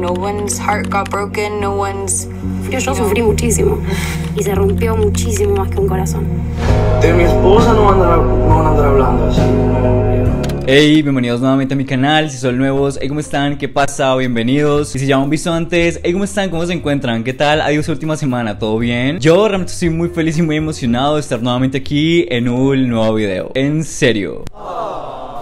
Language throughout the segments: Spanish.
No one's heart got broken, no one's... Yo, yo sufrí muchísimo y se rompió muchísimo más que un corazón. De mi esposa no van a hablando así. Hey, bienvenidos nuevamente a mi canal, si son nuevos, hey, ¿cómo están? ¿Qué pasa? Bienvenidos. Y si ya han visto antes, hey, ¿cómo están? ¿Cómo se encuentran? ¿Qué tal? Adiós última semana, ¿todo bien? Yo realmente estoy muy feliz y muy emocionado de estar nuevamente aquí en un nuevo video. En serio.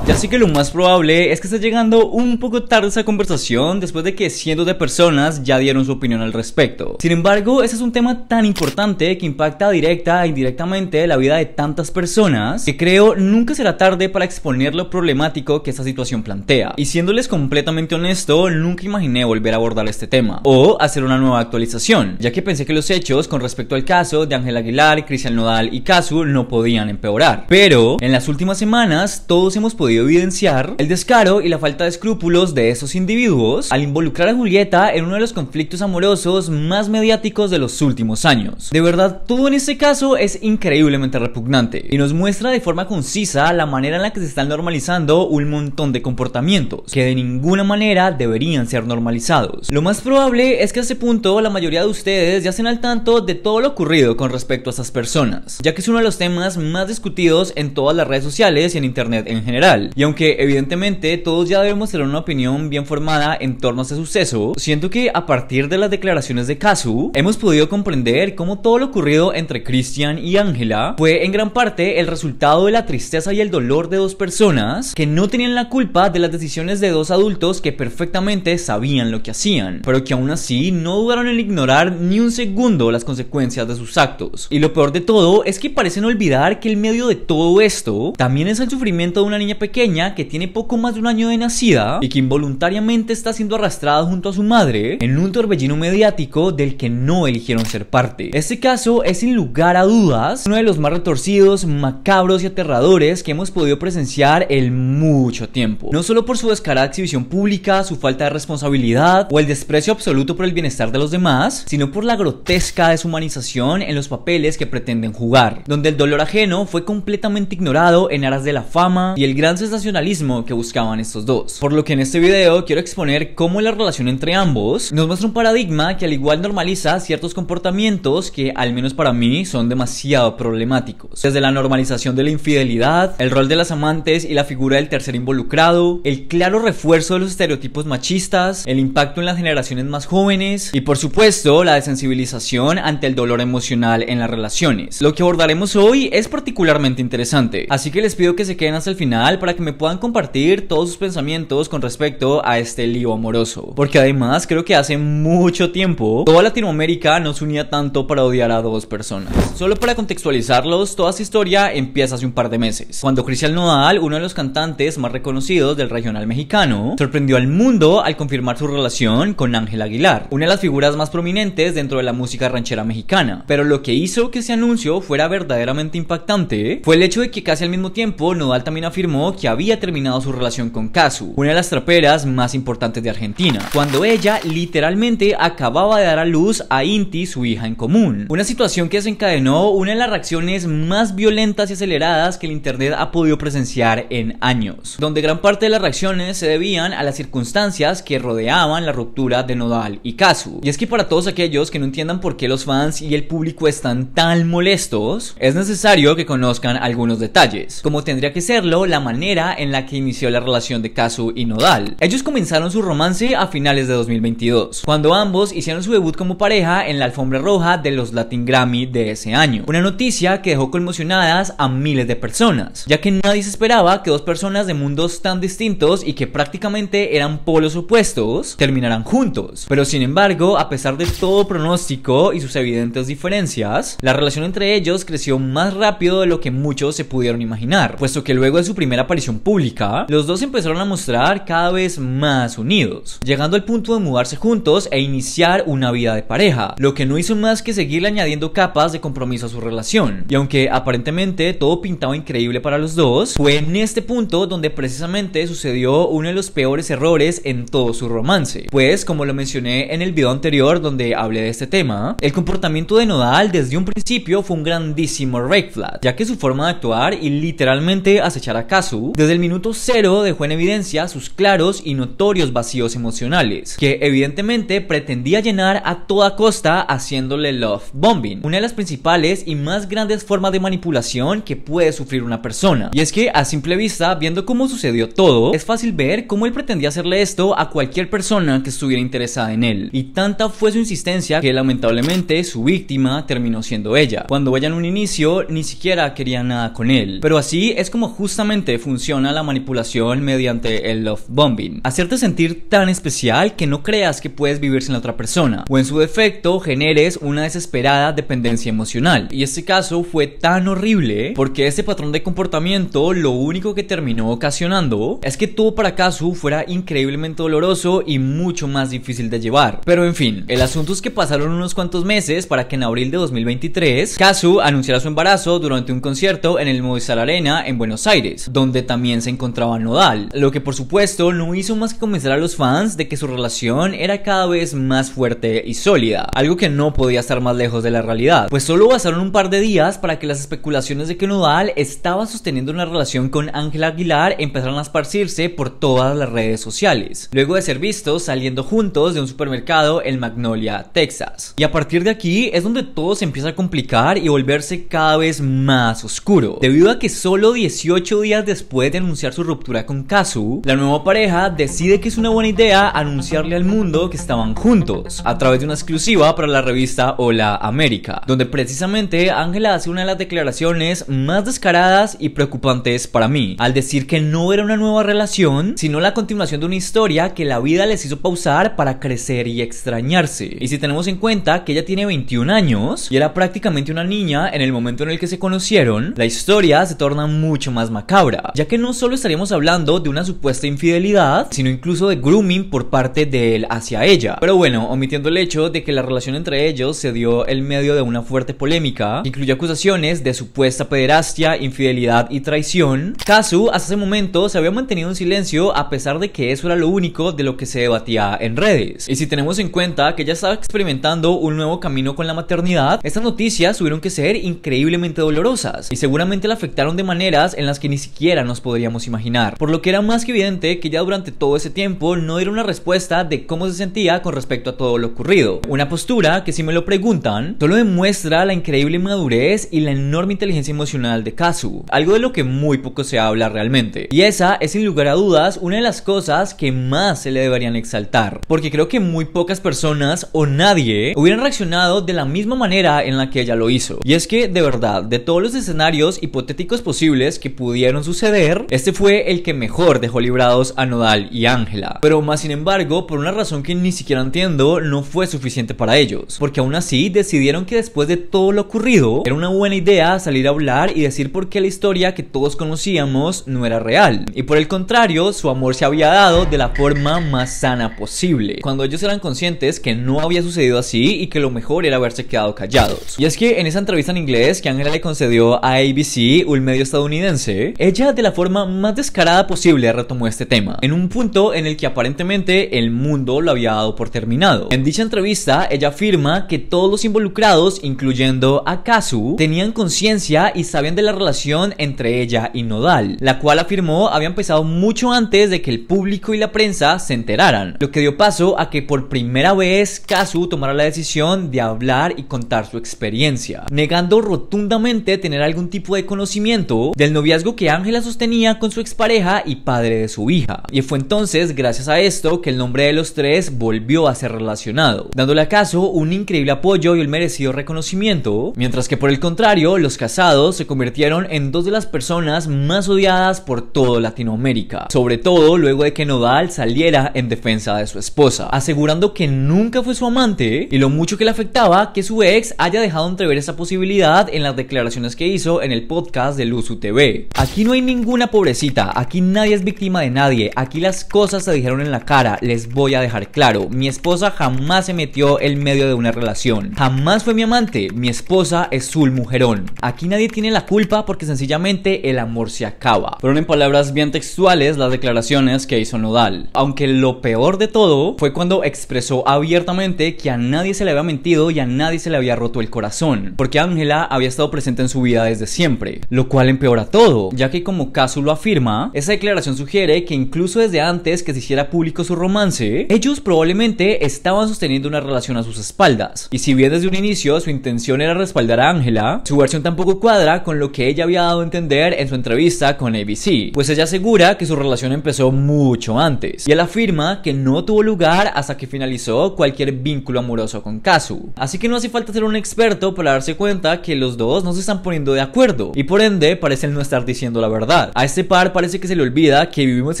Ya sé que lo más probable es que esté llegando un poco tarde esa conversación después de que cientos de personas ya dieron su opinión al respecto. Sin embargo, ese es un tema tan importante que impacta directa e indirectamente la vida de tantas personas que creo nunca será tarde para exponer lo problemático que esta situación plantea. Y siéndoles completamente honesto, nunca imaginé volver a abordar este tema o hacer una nueva actualización, ya que pensé que los hechos con respecto al caso de Ángel Aguilar, Cristian Nodal y Casu no podían empeorar. Pero en las últimas semanas todos hemos podido evidenciar el descaro y la falta de escrúpulos de esos individuos al involucrar a Julieta en uno de los conflictos amorosos más mediáticos de los últimos años. De verdad, todo en este caso es increíblemente repugnante y nos muestra de forma concisa la manera en la que se están normalizando un montón de comportamientos que de ninguna manera deberían ser normalizados. Lo más probable es que a ese punto la mayoría de ustedes ya estén al tanto de todo lo ocurrido con respecto a esas personas, ya que es uno de los temas más discutidos en todas las redes sociales y en internet en general. Y aunque evidentemente todos ya debemos tener una opinión bien formada en torno a este suceso, siento que a partir de las declaraciones de Kazu, hemos podido comprender cómo todo lo ocurrido entre Christian y Ángela fue en gran parte el resultado de la tristeza y el dolor de dos personas que no tenían la culpa de las decisiones de dos adultos que perfectamente sabían lo que hacían, pero que aún así no dudaron en ignorar ni un segundo las consecuencias de sus actos. Y lo peor de todo es que parecen olvidar que el medio de todo esto también es el sufrimiento de una niña pequeña pequeña que tiene poco más de un año de nacida y que involuntariamente está siendo arrastrada junto a su madre en un torbellino mediático del que no eligieron ser parte. Este caso es sin lugar a dudas uno de los más retorcidos, macabros y aterradores que hemos podido presenciar en mucho tiempo. No solo por su descarada exhibición pública, su falta de responsabilidad o el desprecio absoluto por el bienestar de los demás, sino por la grotesca deshumanización en los papeles que pretenden jugar, donde el dolor ajeno fue completamente ignorado en aras de la fama y el gran sensacionalismo que buscaban estos dos. Por lo que en este video quiero exponer cómo la relación entre ambos nos muestra un paradigma que al igual normaliza ciertos comportamientos que al menos para mí son demasiado problemáticos. Desde la normalización de la infidelidad, el rol de las amantes y la figura del tercer involucrado, el claro refuerzo de los estereotipos machistas, el impacto en las generaciones más jóvenes y por supuesto la desensibilización ante el dolor emocional en las relaciones. Lo que abordaremos hoy es particularmente interesante, así que les pido que se queden hasta el final para que me puedan compartir todos sus pensamientos con respecto a este lío amoroso. Porque además creo que hace mucho tiempo toda Latinoamérica no se unía tanto para odiar a dos personas. Solo para contextualizarlos, toda esta historia empieza hace un par de meses, cuando Cristian Nodal, uno de los cantantes más reconocidos del regional mexicano, sorprendió al mundo al confirmar su relación con Ángel Aguilar, una de las figuras más prominentes dentro de la música ranchera mexicana. Pero lo que hizo que ese anuncio fuera verdaderamente impactante fue el hecho de que casi al mismo tiempo Nodal también afirmó que había terminado su relación con Kazu, una de las traperas más importantes de Argentina, cuando ella literalmente acababa de dar a luz a Inti, su hija en común. Una situación que desencadenó una de las reacciones más violentas y aceleradas que el Internet ha podido presenciar en años, donde gran parte de las reacciones se debían a las circunstancias que rodeaban la ruptura de Nodal y Kazu. Y es que para todos aquellos que no entiendan por qué los fans y el público están tan molestos, es necesario que conozcan algunos detalles, como tendría que serlo la manera en la que inició la relación de Kazu y Nodal. Ellos comenzaron su romance a finales de 2022, cuando ambos hicieron su debut como pareja en la alfombra roja de los Latin Grammy de ese año. Una noticia que dejó conmocionadas a miles de personas, ya que nadie se esperaba que dos personas de mundos tan distintos y que prácticamente eran polos opuestos terminaran juntos. Pero sin embargo, a pesar de todo pronóstico y sus evidentes diferencias, la relación entre ellos creció más rápido de lo que muchos se pudieron imaginar, puesto que luego de su primera aparición pública, los dos empezaron a mostrar cada vez más unidos, llegando al punto de mudarse juntos e iniciar una vida de pareja, lo que no hizo más que seguirle añadiendo capas de compromiso a su relación. Y aunque aparentemente todo pintaba increíble para los dos, fue en este punto donde precisamente sucedió uno de los peores errores en todo su romance. Pues, como lo mencioné en el video anterior donde hablé de este tema, el comportamiento de Nodal desde un principio fue un grandísimo red flag, ya que su forma de actuar y literalmente acechar a caso desde el minuto cero dejó en evidencia sus claros y notorios vacíos emocionales, que evidentemente pretendía llenar a toda costa haciéndole love bombing, una de las principales y más grandes formas de manipulación que puede sufrir una persona. Y es que a simple vista, viendo cómo sucedió todo, es fácil ver cómo él pretendía hacerle esto a cualquier persona que estuviera interesada en él. Y tanta fue su insistencia que lamentablemente su víctima terminó siendo ella. Cuando ella en un inicio ni siquiera quería nada con él. Pero así es como justamente funciona la manipulación mediante el love bombing. Hacerte sentir tan especial que no creas que puedes vivir sin la otra persona o en su defecto generes una desesperada dependencia emocional. Y este caso fue tan horrible porque este patrón de comportamiento lo único que terminó ocasionando es que todo para Kazu fuera increíblemente doloroso y mucho más difícil de llevar. Pero en fin, el asunto es que pasaron unos cuantos meses para que en abril de 2023 Kazu anunciara su embarazo durante un concierto en el Movistar Arena en Buenos Aires, donde también se encontraba Nodal, lo que por supuesto no hizo más que convencer a los fans de que su relación era cada vez más fuerte y sólida, algo que no podía estar más lejos de la realidad, pues solo pasaron un par de días para que las especulaciones de que Nodal estaba sosteniendo una relación con Ángela Aguilar Empezaran a esparcirse por todas las redes sociales, luego de ser vistos saliendo juntos de un supermercado en Magnolia, Texas. Y a partir de aquí es donde todo se empieza a complicar y volverse cada vez más oscuro, debido a que solo 18 días después puede de anunciar su ruptura con Kazu, la nueva pareja decide que es una buena idea anunciarle al mundo que estaban juntos, a través de una exclusiva para la revista Hola América, donde precisamente Ángela hace una de las declaraciones más descaradas y preocupantes para mí, al decir que no era una nueva relación, sino la continuación de una historia que la vida les hizo pausar para crecer y extrañarse. Y si tenemos en cuenta que ella tiene 21 años y era prácticamente una niña en el momento en el que se conocieron, la historia se torna mucho más macabra, ya que no solo estaríamos hablando de una supuesta infidelidad, sino incluso de grooming por parte de él hacia ella. Pero bueno, omitiendo el hecho de que la relación entre ellos se dio en medio de una fuerte polémica, que incluye acusaciones de supuesta pederastia, infidelidad y traición, Kazu hasta ese momento se había mantenido en silencio a pesar de que eso era lo único de lo que se debatía en redes. Y si tenemos en cuenta que ella estaba experimentando un nuevo camino con la maternidad, estas noticias tuvieron que ser increíblemente dolorosas y seguramente la afectaron de maneras en las que ni siquiera nos podríamos imaginar, por lo que era más que evidente que ya durante todo ese tiempo no era una respuesta de cómo se sentía con respecto a todo lo ocurrido. Una postura que si me lo preguntan, solo demuestra la increíble madurez y la enorme inteligencia emocional de Kazu, algo de lo que muy poco se habla realmente. Y esa es sin lugar a dudas una de las cosas que más se le deberían exaltar, porque creo que muy pocas personas o nadie hubieran reaccionado de la misma manera en la que ella lo hizo. Y es que de verdad, de todos los escenarios hipotéticos posibles que pudieron suceder, este fue el que mejor dejó librados a Nodal y Ángela. Pero más sin embargo, por una razón que ni siquiera entiendo, no fue suficiente para ellos. Porque aún así decidieron que después de todo lo ocurrido, era una buena idea salir a hablar y decir por qué la historia que todos conocíamos no era real. Y por el contrario, su amor se había dado de la forma más sana posible. Cuando ellos eran conscientes que no había sucedido así y que lo mejor era haberse quedado callados. Y es que en esa entrevista en inglés que Ángela le concedió a ABC, un medio estadounidense, ella de la forma más descarada posible retomó este tema, en un punto en el que aparentemente el mundo lo había dado por terminado. En dicha entrevista, ella afirma que todos los involucrados, incluyendo a Kazu, tenían conciencia y sabían de la relación entre ella y Nodal, la cual afirmó había empezado mucho antes de que el público y la prensa se enteraran, lo que dio paso a que por primera vez Kazu tomara la decisión de hablar y contar su experiencia, negando rotundamente tener algún tipo de conocimiento del noviazgo que Ángela sostenía con su expareja y padre de su hija. Y fue entonces, gracias a esto, que el nombre de los tres volvió a ser relacionado, dándole acaso un increíble apoyo y el merecido reconocimiento, mientras que por el contrario, los casados se convirtieron en dos de las personas más odiadas por todo Latinoamérica, sobre todo luego de que Nodal saliera en defensa de su esposa, asegurando que nunca fue su amante y lo mucho que le afectaba que su ex haya dejado entrever esa posibilidad en las declaraciones que hizo en el podcast de Luzu TV. Aquí no hay ningún ninguna pobrecita, aquí nadie es víctima de nadie, aquí las cosas se dijeron en la cara, les voy a dejar claro, mi esposa jamás se metió en medio de una relación, jamás fue mi amante, mi esposa es un mujerón, aquí nadie tiene la culpa porque sencillamente el amor se acaba. Fueron en palabras bien textuales las declaraciones que hizo Nodal, aunque lo peor de todo fue cuando expresó abiertamente que a nadie se le había mentido y a nadie se le había roto el corazón, porque Ángela había estado presente en su vida desde siempre, lo cual empeora todo, ya que como Kazu lo afirma, esa declaración sugiere que incluso desde antes que se hiciera público su romance, ellos probablemente estaban sosteniendo una relación a sus espaldas. Y si bien desde un inicio su intención era respaldar a Angela, su versión tampoco cuadra con lo que ella había dado a entender en su entrevista con ABC, pues ella asegura que su relación empezó mucho antes, y él afirma que no tuvo lugar hasta que finalizó cualquier vínculo amoroso con Kazu. Así que no hace falta ser un experto para darse cuenta que los dos no se están poniendo de acuerdo, y por ende parecen no estar diciendo la verdad. A este par parece que se le olvida que vivimos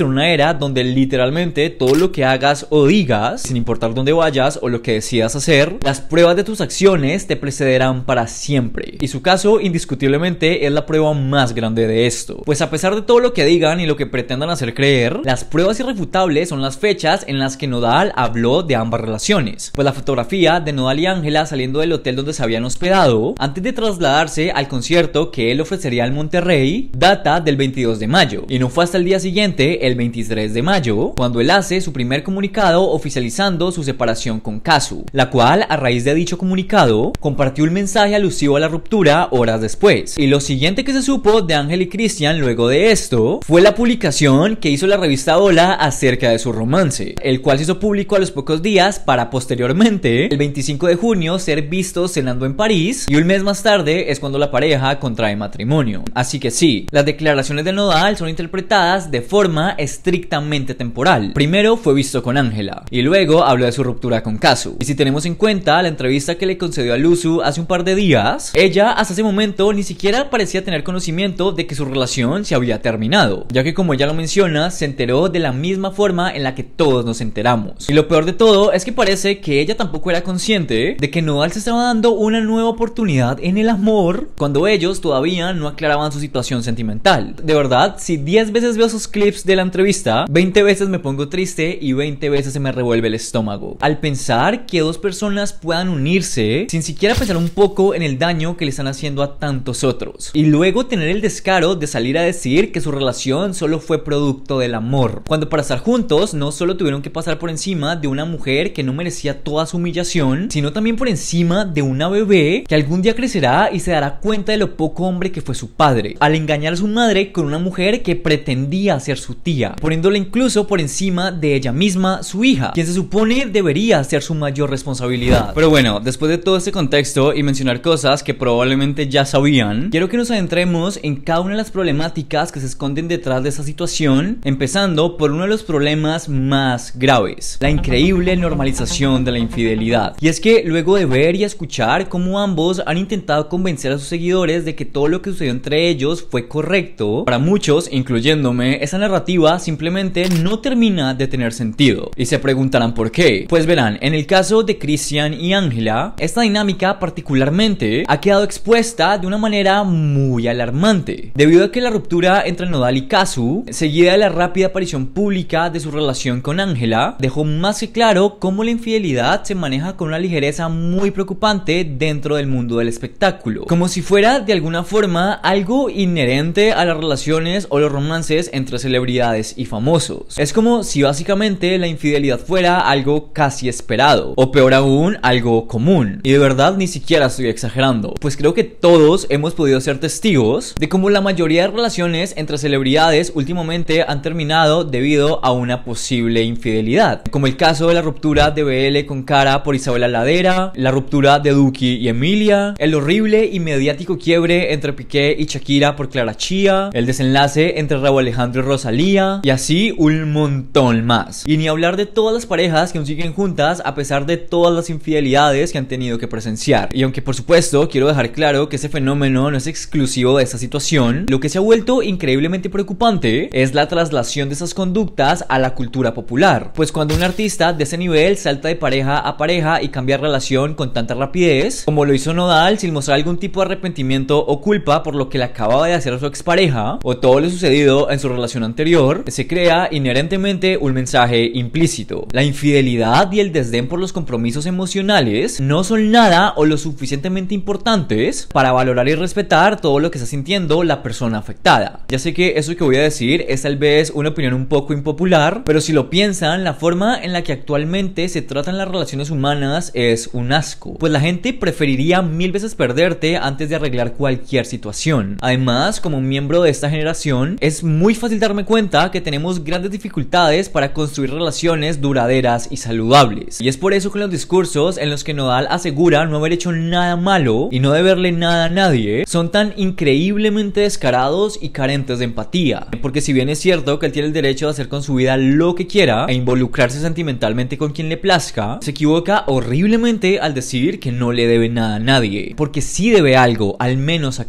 en una era donde literalmente todo lo que hagas o digas, sin importar dónde vayas o lo que decidas hacer, las pruebas de tus acciones te precederán para siempre. Y su caso indiscutiblemente es la prueba más grande de esto. Pues a pesar de todo lo que digan y lo que pretendan hacer creer, las pruebas irrefutables son las fechas en las que Nodal habló de ambas relaciones. Pues la fotografía de Nodal y Ángela saliendo del hotel donde se habían hospedado, antes de trasladarse al concierto que él ofrecería al Monterrey, data del 22 de mayo. Y no fue hasta el día siguiente, el 23 de mayo, cuando él hace su primer comunicado oficializando su separación con Casu, la cual, a raíz de dicho comunicado, compartió un mensaje alusivo a la ruptura horas después. Y lo siguiente que se supo de Ángel y Cristian luego de esto fue la publicación que hizo la revista Hola acerca de su romance, el cual se hizo público a los pocos días para posteriormente, el 25 de junio, ser visto cenando en París y un mes más tarde es cuando la pareja contrae matrimonio. Así que sí, las declaraciones de Nodal son interpretadas de forma estrictamente temporal. Primero fue visto con Ángela y luego habló de su ruptura con Kazu. Y si tenemos en cuenta la entrevista que le concedió a Luzu hace un par de días, ella hasta ese momento ni siquiera parecía tener conocimiento de que su relación se había terminado, ya que como ella lo menciona, se enteró de la misma forma en la que todos nos enteramos. Y lo peor de todo es que parece que ella tampoco era consciente de que Nodal se estaba dando una nueva oportunidad en el amor cuando ellos todavía no aclaraban su situación sentimental de verdad, si 10 veces veo sus clips de la entrevista, 20 veces me pongo triste y 20 veces se me revuelve el estómago. Al pensar que dos personas puedan unirse sin siquiera pensar un poco en el daño que le están haciendo a tantos otros. Y luego tener el descaro de salir a decir que su relación solo fue producto del amor. Cuando para estar juntos no solo tuvieron que pasar por encima de una mujer que no merecía toda su humillación, sino también por encima de una bebé que algún día crecerá y se dará cuenta de lo poco hombre que fue su padre. Al engañar a su madre con una mujer que pretendía ser su tía, poniéndola incluso por encima de ella misma, su hija, quien se supone debería ser su mayor responsabilidad. Pero bueno, después de todo este contexto y mencionar cosas que probablemente ya sabían, quiero que nos adentremos en cada una de las problemáticas que se esconden detrás de esa situación, empezando por uno de los problemas más graves, la increíble normalización de la infidelidad. Y es que luego de ver y escuchar cómo ambos han intentado convencer a sus seguidores de que todo lo que sucedió entre ellos fue correcto, para muchos, incluyéndome, esa narrativa simplemente no termina de tener sentido. Y se preguntarán por qué. Pues verán, en el caso de Christian y Ángela esta dinámica particularmente ha quedado expuesta de una manera muy alarmante, debido a que la ruptura entre Nodal y Kazu, seguida de la rápida aparición pública de su relación con Ángela dejó más que claro cómo la infidelidad se maneja con una ligereza muy preocupante dentro del mundo del espectáculo, como si fuera de alguna forma algo inherente a la relación relaciones o los romances entre celebridades y famosos. Es como si básicamente la infidelidad fuera algo casi esperado, o peor aún, algo común. Y de verdad ni siquiera estoy exagerando, pues creo que todos hemos podido ser testigos de cómo la mayoría de relaciones entre celebridades últimamente han terminado debido a una posible infidelidad, como el caso de la ruptura de BL con Cara por Isabela Ladera, la ruptura de Duki y Emilia, el horrible y mediático quiebre entre Piqué y Shakira por Clara Chía, el desenlace entre Raúl Alejandro y Rosalía, y así un montón más. Y ni hablar de todas las parejas que aún siguen juntas a pesar de todas las infidelidades que han tenido que presenciar. Y aunque por supuesto quiero dejar claro que ese fenómeno no es exclusivo de esta situación, lo que se ha vuelto increíblemente preocupante es la traslación de esas conductas a la cultura popular. Pues cuando un artista de ese nivel salta de pareja a pareja y cambia relación con tanta rapidez, como lo hizo Nodal sin mostrar algún tipo de arrepentimiento o culpa por lo que le acababa de hacer a su expareja, o todo lo sucedido en su relación anterior, se crea inherentemente un mensaje implícito. La infidelidad y el desdén por los compromisos emocionales no son nada o lo suficientemente importantes para valorar y respetar todo lo que está sintiendo la persona afectada. Ya sé que eso que voy a decir es tal vez una opinión un poco impopular, pero si lo piensan, la forma en la que actualmente se tratan las relaciones humanas es un asco. Pues la gente preferiría mil veces perderte antes de arreglar cualquier situación. Además, como miembro de esta generación, es muy fácil darme cuenta que tenemos grandes dificultades para construir relaciones duraderas y saludables. Y es por eso que los discursos en los que Nodal asegura no haber hecho nada malo y no deberle nada a nadie, son tan increíblemente descarados y carentes de empatía. Porque si bien es cierto que él tiene el derecho de hacer con su vida lo que quiera e involucrarse sentimentalmente con quien le plazca, se equivoca horriblemente al decir que no le debe nada a nadie. Porque sí debe algo, al menos a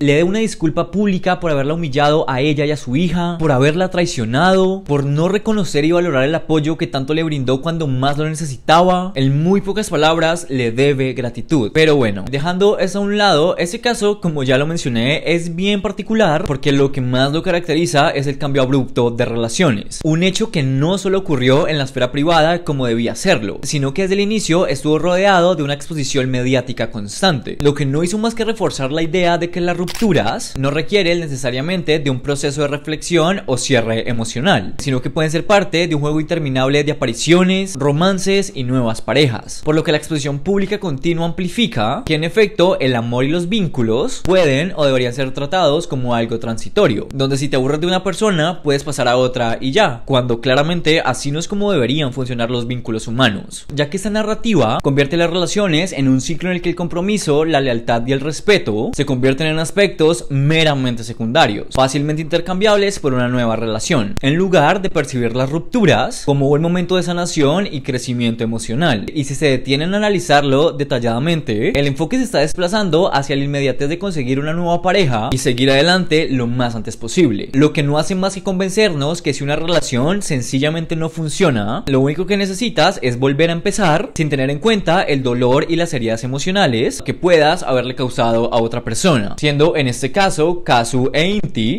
Le dé una disculpa pública por haber humillado a ella y a su hija, por haberla traicionado, por no reconocer y valorar el apoyo que tanto le brindó cuando más lo necesitaba. En muy pocas palabras, le debe gratitud. Pero bueno, dejando eso a un lado, ese caso, como ya lo mencioné, es bien particular porque lo que más lo caracteriza es el cambio abrupto de relaciones. Un hecho que no solo ocurrió en la esfera privada como debía serlo, sino que desde el inicio estuvo rodeado de una exposición mediática constante, lo que no hizo más que reforzar la idea de que las rupturas no requieren necesariamente de un proceso de reflexión o cierre emocional, sino que pueden ser parte de un juego interminable de apariciones, romances y nuevas parejas. Por lo que la exposición pública continua amplifica que en efecto el amor y los vínculos pueden o deberían ser tratados como algo transitorio, donde si te aburres de una persona puedes pasar a otra y ya, cuando claramente así no es como deberían funcionar los vínculos humanos, ya que esta narrativa convierte las relaciones en un ciclo en el que el compromiso, la lealtad y el respeto se convierten en aspectos meramente secundarios fácilmente intercambiables por una nueva relación, en lugar de percibir las rupturas como buen momento de sanación y crecimiento emocional. Y si se detienen a analizarlo detalladamente, el enfoque se está desplazando hacia la inmediatez de conseguir una nueva pareja y seguir adelante lo más antes posible, lo que no hace más que convencernos que si una relación sencillamente no funciona, lo único que necesitas es volver a empezar sin tener en cuenta el dolor y las heridas emocionales que puedas haberle causado a otra persona, siendo en este caso Kazu e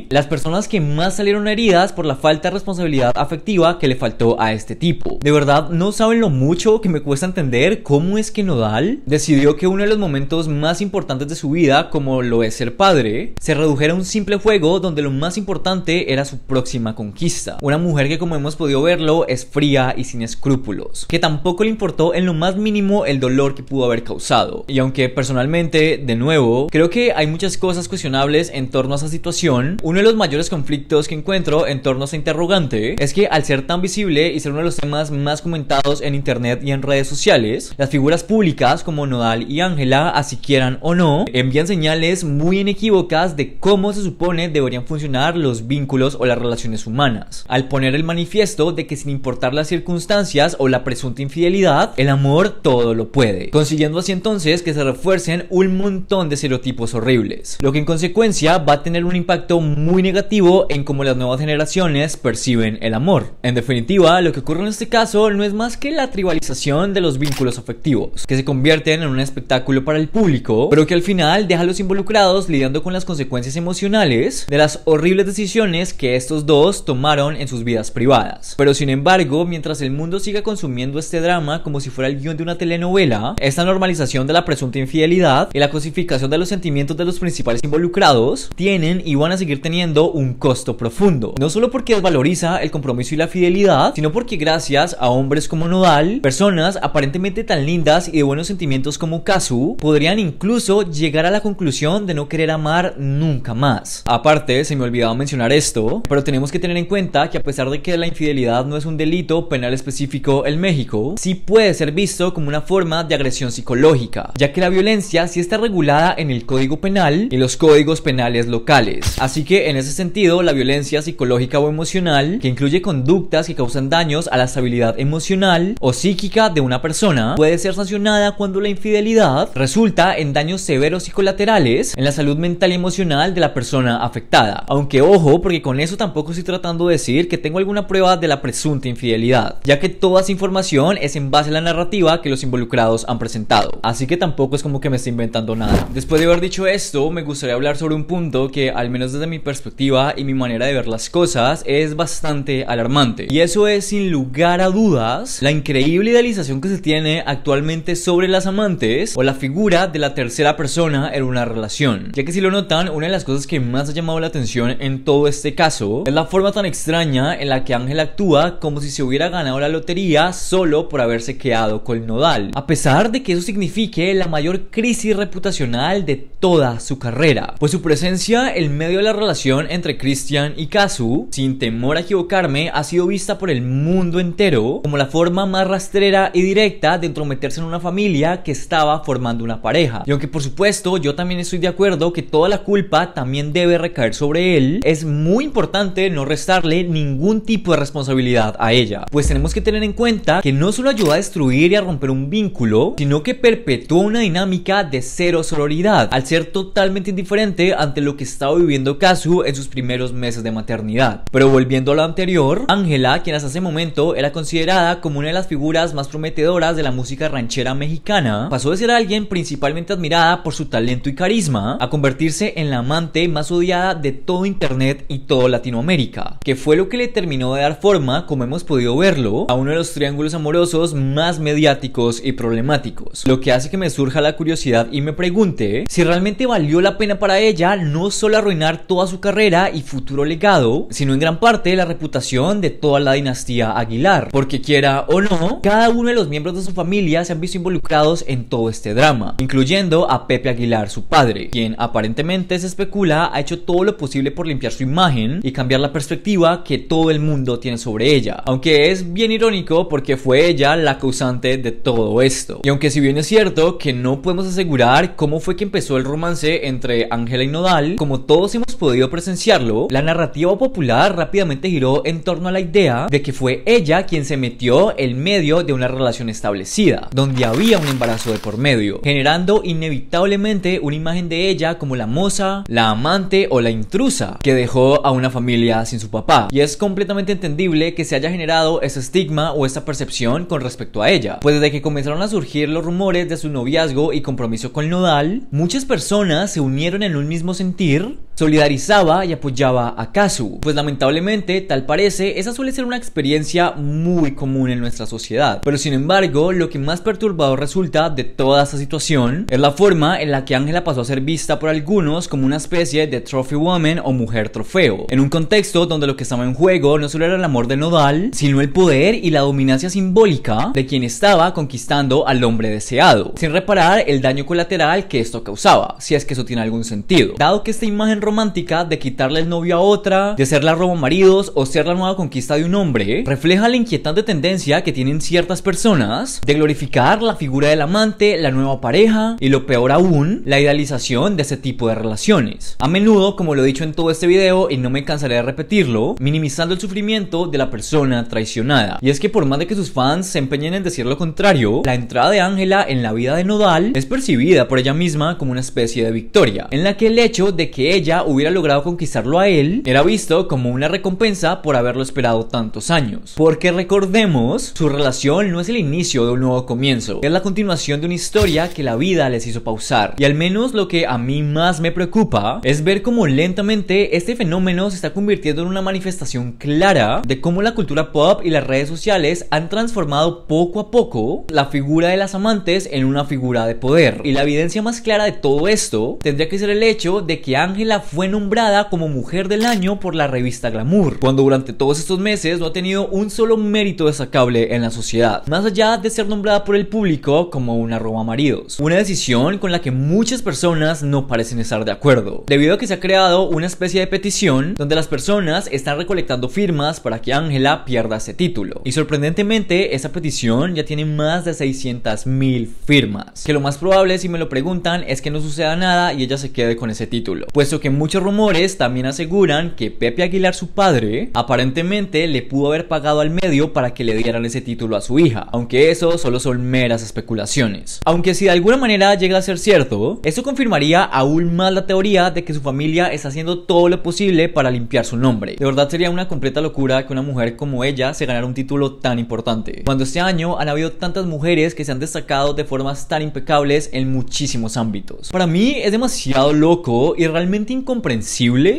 las personas que más salieron heridas por la falta de responsabilidad afectiva que le faltó a este tipo. De verdad, no saben lo mucho que me cuesta entender cómo es que Nodal decidió que uno de los momentos más importantes de su vida, como lo es ser padre, se redujera a un simple juego donde lo más importante era su próxima conquista. Una mujer que como hemos podido verlo es fría y sin escrúpulos, que tampoco le importó en lo más mínimo el dolor que pudo haber causado. Y aunque personalmente, de nuevo, creo que hay muchas cosas cuestionables en torno a esa situación uno de los mayores conflictos que encuentro en torno a esta interrogante es que al ser tan visible y ser uno de los temas más comentados en internet y en redes sociales, las figuras públicas como Nodal y Ángela, así quieran o no, envían señales muy inequívocas de cómo se supone deberían funcionar los vínculos o las relaciones humanas, al poner el manifiesto de que sin importar las circunstancias o la presunta infidelidad, el amor todo lo puede, consiguiendo así entonces que se refuercen un montón de estereotipos horribles, lo que en consecuencia va a tener un impacto impacto muy negativo en cómo las nuevas generaciones perciben el amor. En definitiva, lo que ocurre en este caso no es más que la tribalización de los vínculos afectivos, que se convierten en un espectáculo para el público, pero que al final deja a los involucrados lidiando con las consecuencias emocionales de las horribles decisiones que estos dos tomaron en sus vidas privadas. Pero sin embargo, mientras el mundo siga consumiendo este drama como si fuera el guión de una telenovela, esta normalización de la presunta infidelidad y la cosificación de los sentimientos de los principales involucrados tienen y van a seguir teniendo un costo profundo. No solo porque desvaloriza el compromiso y la fidelidad, sino porque gracias a hombres como Nodal, personas aparentemente tan lindas y de buenos sentimientos como Kazu, podrían incluso llegar a la conclusión de no querer amar nunca más. Aparte, se me olvidaba mencionar esto, pero tenemos que tener en cuenta que a pesar de que la infidelidad no es un delito penal específico en México, sí puede ser visto como una forma de agresión psicológica, ya que la violencia sí está regulada en el Código Penal y los códigos penales locales. Así que en ese sentido, la violencia psicológica o emocional, que incluye conductas que causan daños a la estabilidad emocional o psíquica de una persona, puede ser sancionada cuando la infidelidad resulta en daños severos y colaterales en la salud mental y emocional de la persona afectada. Aunque ojo, porque con eso tampoco estoy tratando de decir que tengo alguna prueba de la presunta infidelidad, ya que toda esa información es en base a la narrativa que los involucrados han presentado. Así que tampoco es como que me esté inventando nada. Después de haber dicho esto, me gustaría hablar sobre un punto que al menos desde mi perspectiva y mi manera de ver las cosas, es bastante alarmante. Y eso es sin lugar a dudas la increíble idealización que se tiene actualmente sobre las amantes o la figura de la tercera persona en una relación. Ya que si lo notan, una de las cosas que más ha llamado la atención en todo este caso es la forma tan extraña en la que Ángel actúa como si se hubiera ganado la lotería solo por haberse quedado con el Nodal, a pesar de que eso signifique la mayor crisis reputacional de toda su carrera, pues su presencia el medio de la relación entre Christian y Kazu, sin temor a equivocarme, ha sido vista por el mundo entero como la forma más rastrera y directa de entrometerse en una familia que estaba formando una pareja. Y aunque por supuesto yo también estoy de acuerdo que toda la culpa también debe recaer sobre él, es muy importante no restarle ningún tipo de responsabilidad a ella, pues tenemos que tener en cuenta que no solo ayuda a destruir y a romper un vínculo, sino que perpetúa una dinámica de cero sororidad, al ser totalmente indiferente ante lo que estaba viviendo casu en sus primeros meses de maternidad. Pero volviendo a lo anterior, Ángela, quien hasta ese momento era considerada como una de las figuras más prometedoras de la música ranchera mexicana, pasó de ser alguien principalmente admirada por su talento y carisma a convertirse en la amante más odiada de todo Internet y todo Latinoamérica, que fue lo que le terminó de dar forma, como hemos podido verlo, a uno de los triángulos amorosos más mediáticos y problemáticos, lo que hace que me surja la curiosidad y me pregunte si realmente valió la pena para ella no solo arruinar toda su carrera y futuro legado, sino en gran parte la reputación de toda la dinastía Aguilar. Porque quiera o no, cada uno de los miembros de su familia se han visto involucrados en todo este drama, incluyendo a Pepe Aguilar, su padre, quien aparentemente se especula ha hecho todo lo posible por limpiar su imagen y cambiar la perspectiva que todo el mundo tiene sobre ella. Aunque es bien irónico porque fue ella la causante de todo esto. Y aunque si bien es cierto que no podemos asegurar cómo fue que empezó el romance entre Ángela y Nodal, como todos hemos podido presenciarlo, la narrativa popular rápidamente giró en torno a la idea de que fue ella quien se metió en medio de una relación establecida, donde había un embarazo de por medio, generando inevitablemente una imagen de ella como la moza, la amante o la intrusa que dejó a una familia sin su papá. Y es completamente entendible que se haya generado ese estigma o esa percepción con respecto a ella, pues desde que comenzaron a surgir los rumores de su noviazgo y compromiso con Nodal, muchas personas se unieron en un mismo sentir solidarizaba y apoyaba a Kazu. Pues lamentablemente, tal parece, esa suele ser una experiencia muy común en nuestra sociedad. Pero sin embargo, lo que más perturbador resulta de toda esta situación es la forma en la que Ángela pasó a ser vista por algunos como una especie de trophy woman o mujer trofeo, en un contexto donde lo que estaba en juego no solo era el amor de Nodal, sino el poder y la dominancia simbólica de quien estaba conquistando al hombre deseado, sin reparar el daño colateral que esto causaba, si es que eso tiene algún sentido. Dado que esta imagen romántica de quitarle el novio a otra, de ser la robo maridos o ser la nueva conquista de un hombre, refleja la inquietante tendencia que tienen ciertas personas de glorificar la figura del amante, la nueva pareja y lo peor aún, la idealización de ese tipo de relaciones. A menudo, como lo he dicho en todo este video y no me cansaré de repetirlo, minimizando el sufrimiento de la persona traicionada. Y es que por más de que sus fans se empeñen en decir lo contrario, la entrada de Ángela en la vida de Nodal es percibida por ella misma como una especie de victoria, en la que el hecho de que ella hubiera logrado conquistarlo a él, era visto como una recompensa por haberlo esperado tantos años. Porque recordemos, su relación no es el inicio de un nuevo comienzo, es la continuación de una historia que la vida les hizo pausar. Y al menos lo que a mí más me preocupa es ver cómo lentamente este fenómeno se está convirtiendo en una manifestación clara de cómo la cultura pop y las redes sociales han transformado poco a poco la figura de las amantes en una figura de poder. Y la evidencia más clara de todo esto tendría que ser el hecho de que Ángela fue nombrada como Mujer del Año por la revista Glamour, cuando durante todos estos meses no ha tenido un solo mérito destacable en la sociedad, más allá de ser nombrada por el público como una roba maridos, una decisión con la que muchas personas no parecen estar de acuerdo, debido a que se ha creado una especie de petición donde las personas están recolectando firmas para que Ángela pierda ese título. Y sorprendentemente, esa petición ya tiene más de 600 mil firmas, que lo más probable, si me lo preguntan, es que no suceda nada y ella se quede con ese título, puesto que muchos rumores también aseguran que Pepe Aguilar, su padre, aparentemente le pudo haber pagado al medio para que le dieran ese título a su hija, aunque eso solo son meras especulaciones. Aunque si de alguna manera llega a ser cierto, eso confirmaría aún más la teoría de que su familia está haciendo todo lo posible para limpiar su nombre. De verdad sería una completa locura que una mujer como ella se ganara un título tan importante. Cuando este año han habido tantas mujeres que se han destacado de formas tan impecables en muchísimos ámbitos. Para mí es demasiado loco y realmente incómodo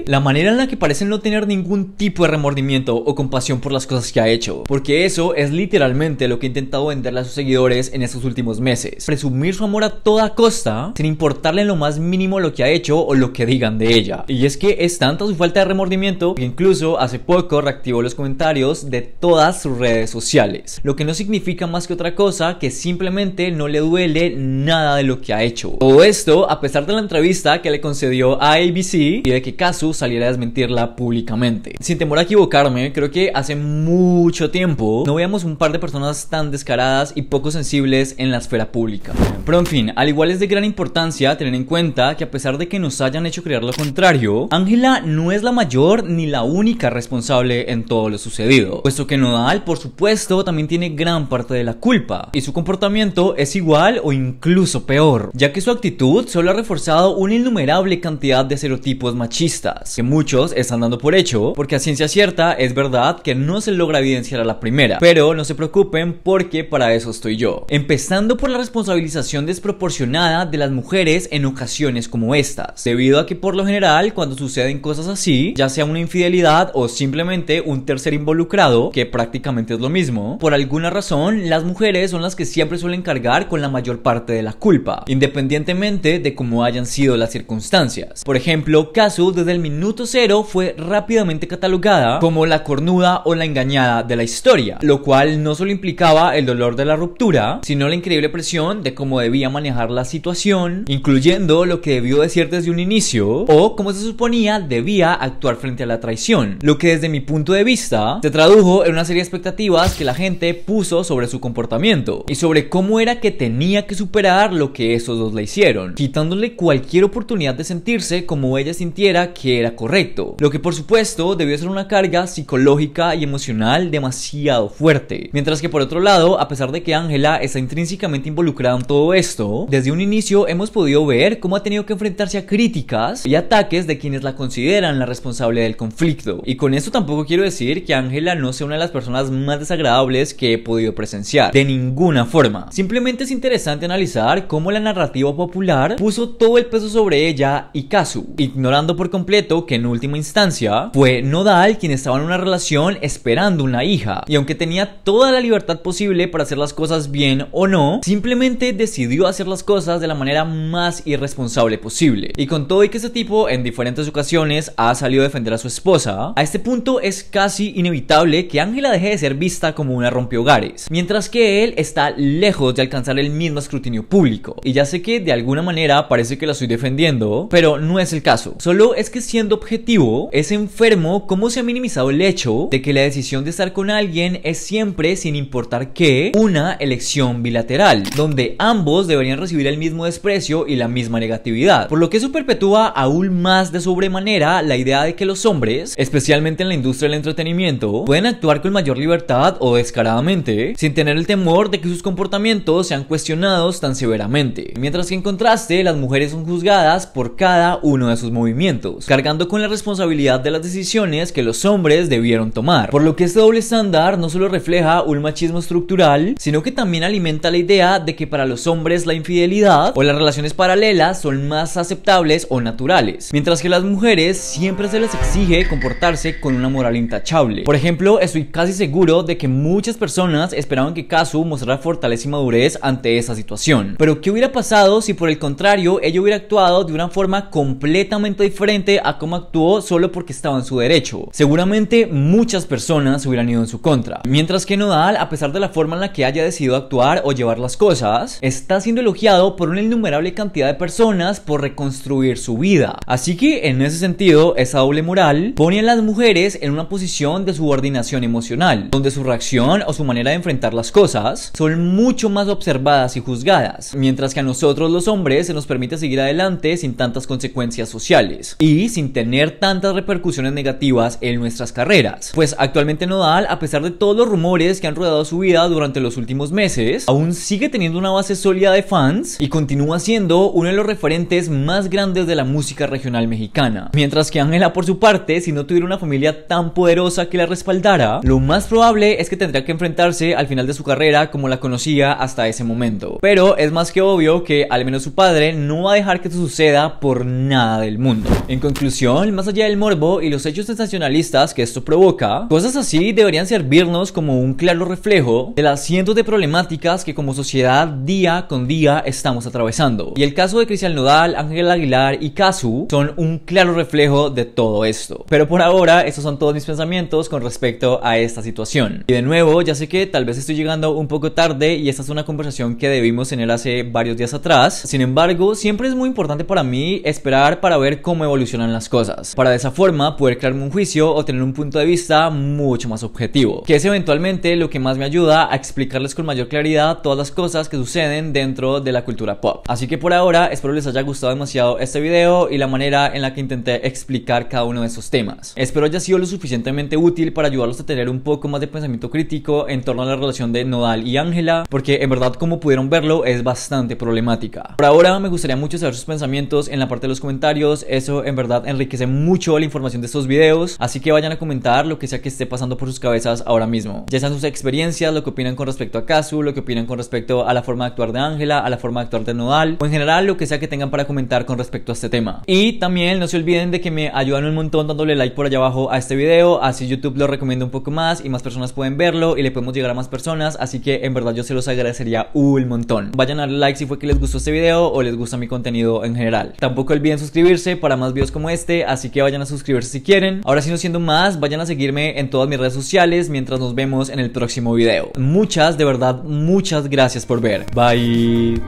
la manera en la que parecen no tener ningún tipo de remordimiento o compasión por las cosas que ha hecho, porque eso es literalmente lo que ha intentado venderle a sus seguidores en estos últimos meses. Presumir su amor a toda costa, sin importarle en lo más mínimo lo que ha hecho o lo que digan de ella. Y es que es tanta su falta de remordimiento que incluso hace poco reactivó los comentarios de todas sus redes sociales, lo que no significa más que otra cosa que simplemente no le duele nada de lo que ha hecho. Todo esto a pesar de la entrevista que le concedió a ABC y de que caso saliera a desmentirla públicamente. Sin temor a equivocarme, creo que hace mucho tiempo no veíamos un par de personas tan descaradas y poco sensibles en la esfera pública. Pero en fin, al igual es de gran importancia tener en cuenta que a pesar de que nos hayan hecho creer lo contrario, Ángela no es la mayor ni la única responsable en todo lo sucedido, puesto que Nodal, por supuesto, también tiene gran parte de la culpa, y su comportamiento es igual o incluso peor, ya que su actitud solo ha reforzado una innumerable cantidad de tipos machistas, que muchos están dando por hecho, porque a ciencia cierta es verdad que no se logra evidenciar a la primera, pero no se preocupen porque para eso estoy yo. Empezando por la responsabilización desproporcionada de las mujeres en ocasiones como estas, debido a que por lo general cuando suceden cosas así, ya sea una infidelidad o simplemente un tercer involucrado, que prácticamente es lo mismo, por alguna razón las mujeres son las que siempre suelen cargar con la mayor parte de la culpa, independientemente de cómo hayan sido las circunstancias. Por ejemplo, ejemplo, desde el minuto cero fue rápidamente catalogada como la cornuda o la engañada de la historia, lo cual no solo implicaba el dolor de la ruptura, sino la increíble presión de cómo debía manejar la situación, incluyendo lo que debió decir desde un inicio o cómo se suponía debía actuar frente a la traición, lo que desde mi punto de vista se tradujo en una serie de expectativas que la gente puso sobre su comportamiento y sobre cómo era que tenía que superar lo que esos dos le hicieron, quitándole cualquier oportunidad de sentirse como ella sintiera que era correcto, lo que por supuesto debió ser una carga psicológica y emocional demasiado fuerte. Mientras que por otro lado, a pesar de que Angela está intrínsecamente involucrada en todo esto, desde un inicio hemos podido ver cómo ha tenido que enfrentarse a críticas y ataques de quienes la consideran la responsable del conflicto. Y con esto tampoco quiero decir que Angela no sea una de las personas más desagradables que he podido presenciar, de ninguna forma. Simplemente es interesante analizar cómo la narrativa popular puso todo el peso sobre ella y Kazu, y ignorando por completo que en última instancia fue Nodal quien estaba en una relación esperando una hija, y aunque tenía toda la libertad posible para hacer las cosas bien o no, simplemente decidió hacer las cosas de la manera más irresponsable posible. Y con todo y que ese tipo en diferentes ocasiones ha salido a defender a su esposa, a este punto es casi inevitable que Ángela deje de ser vista como una rompehogares, mientras que él está lejos de alcanzar el mismo escrutinio público. Y ya sé que de alguna manera parece que la estoy defendiendo, pero no es el caso. Solo es que siendo objetivo, es enfermo cómo se ha minimizado el hecho de que la decisión de estar con alguien es siempre, sin importar qué, una elección bilateral, donde ambos deberían recibir el mismo desprecio y la misma negatividad. Por lo que eso perpetúa aún más de sobremanera la idea de que los hombres, especialmente en la industria del entretenimiento, pueden actuar con mayor libertad o descaradamente, sin tener el temor de que sus comportamientos sean cuestionados tan severamente. Mientras que en contraste, las mujeres son juzgadas por cada uno de sus movimientos, cargando con la responsabilidad de las decisiones que los hombres debieron tomar. Por lo que este doble estándar no solo refleja un machismo estructural, sino que también alimenta la idea de que para los hombres la infidelidad o las relaciones paralelas son más aceptables o naturales, mientras que a las mujeres siempre se les exige comportarse con una moral intachable. Por ejemplo, estoy casi seguro de que muchas personas esperaban que Kazu mostrara fortaleza y madurez ante esa situación. Pero ¿qué hubiera pasado si por el contrario ella hubiera actuado de una forma completamente diferente a cómo actuó solo porque estaba en su derecho. Seguramente muchas personas hubieran ido en su contra. Mientras que Nodal, a pesar de la forma en la que haya decidido actuar o llevar las cosas, está siendo elogiado por una innumerable cantidad de personas por reconstruir su vida. Así que en ese sentido, esa doble moral pone a las mujeres en una posición de subordinación emocional, donde su reacción o su manera de enfrentar las cosas son mucho más observadas y juzgadas, mientras que a nosotros los hombres se nos permite seguir adelante sin tantas consecuencias sociales y sin tener tantas repercusiones negativas en nuestras carreras. Pues actualmente Nodal, a pesar de todos los rumores que han rodeado su vida durante los últimos meses, aún sigue teniendo una base sólida de fans y continúa siendo uno de los referentes más grandes de la música regional mexicana. Mientras que Ángela, por su parte, si no tuviera una familia tan poderosa que la respaldara, lo más probable es que tendría que enfrentarse al final de su carrera como la conocía hasta ese momento. Pero es más que obvio que al menos su padre no va a dejar que eso suceda por nada del mundo. En conclusión, más allá del morbo y los hechos sensacionalistas que esto provoca, cosas así deberían servirnos como un claro reflejo de las cientos de problemáticas que como sociedad día con día estamos atravesando. Y el caso de Cristian Nodal, Ángel Aguilar y Casu son un claro reflejo de todo esto. Pero por ahora, estos son todos mis pensamientos con respecto a esta situación. Y de nuevo, ya sé que tal vez estoy llegando un poco tarde y esta es una conversación que debimos tener hace varios días atrás. Sin embargo, siempre es muy importante para mí esperar para ver cómo evolucionan las cosas, para de esa forma poder crearme un juicio o tener un punto de vista mucho más objetivo, que es eventualmente lo que más me ayuda a explicarles con mayor claridad todas las cosas que suceden dentro de la cultura pop. Así que por ahora espero les haya gustado demasiado este video y la manera en la que intenté explicar cada uno de esos temas. Espero haya sido lo suficientemente útil para ayudarlos a tener un poco más de pensamiento crítico en torno a la relación de Nodal y Ángela, porque en verdad como pudieron verlo es bastante problemática. Por ahora me gustaría mucho saber sus pensamientos en la parte de los comentarios eso en verdad enriquece mucho la información de estos videos, así que vayan a comentar lo que sea que esté pasando por sus cabezas ahora mismo, ya sean sus experiencias, lo que opinan con respecto a Kazu, lo que opinan con respecto a la forma de actuar de Ángela, a la forma de actuar de Nodal, o en general lo que sea que tengan para comentar con respecto a este tema. Y también no se olviden de que me ayudan un montón dándole like por allá abajo a este video, así YouTube lo recomiendo un poco más y más personas pueden verlo y le podemos llegar a más personas, así que en verdad yo se los agradecería un montón. Vayan a darle like si fue que les gustó este video o les gusta mi contenido en general. Tampoco olviden suscribirse para más videos como este, así que vayan a suscribirse si quieren. Ahora si no siendo más, vayan a seguirme en todas mis redes sociales mientras nos vemos en el próximo video. Muchas, de verdad, muchas gracias por ver. Bye.